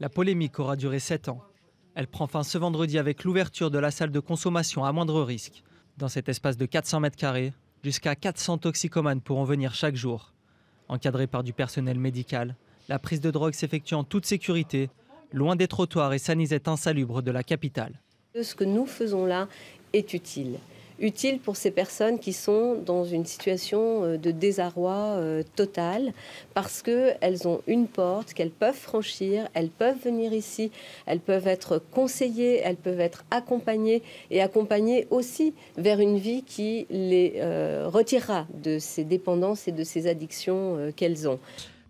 La polémique aura duré 7 ans. Elle prend fin ce vendredi avec l'ouverture de la salle de consommation à moindre risque. Dans cet espace de 400 mètres carrés, jusqu'à 400 toxicomanes pourront venir chaque jour. Encadré par du personnel médical, la prise de drogue s'effectue en toute sécurité, loin des trottoirs et sanisettes insalubres de la capitale. Ce que nous faisons là est utile utile pour ces personnes qui sont dans une situation euh, de désarroi euh, total parce qu'elles ont une porte qu'elles peuvent franchir, elles peuvent venir ici, elles peuvent être conseillées, elles peuvent être accompagnées et accompagnées aussi vers une vie qui les euh, retirera de ces dépendances et de ces addictions qu'elles ont.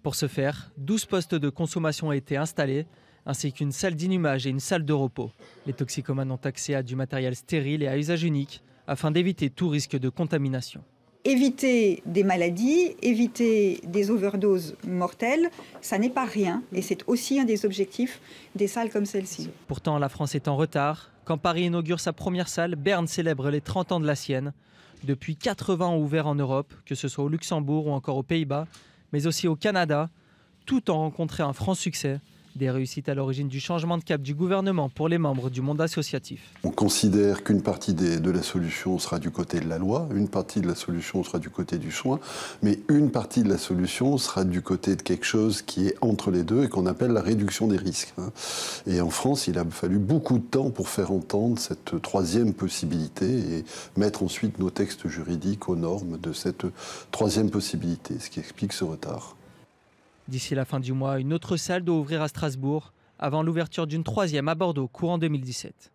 Pour ce faire, 12 postes de consommation ont été installés ainsi qu'une salle d'inhumage et une salle de repos. Les toxicomanes ont accès à du matériel stérile et à usage unique, afin d'éviter tout risque de contamination. Éviter des maladies, éviter des overdoses mortelles, ça n'est pas rien et c'est aussi un des objectifs des salles comme celle-ci. Pourtant, la France est en retard. Quand Paris inaugure sa première salle, Berne célèbre les 30 ans de la sienne. Depuis 80 ans ouverts en Europe, que ce soit au Luxembourg ou encore aux Pays-Bas, mais aussi au Canada, tout en rencontrant un franc succès. Des réussites à l'origine du changement de cap du gouvernement pour les membres du monde associatif. On considère qu'une partie de la solution sera du côté de la loi, une partie de la solution sera du côté du soin, mais une partie de la solution sera du côté de quelque chose qui est entre les deux et qu'on appelle la réduction des risques. Hein. Et en France, il a fallu beaucoup de temps pour faire entendre cette troisième possibilité et mettre ensuite nos textes juridiques aux normes de cette troisième possibilité, ce qui explique ce retard. D'ici la fin du mois, une autre salle doit ouvrir à Strasbourg, avant l'ouverture d'une troisième à Bordeaux courant 2017.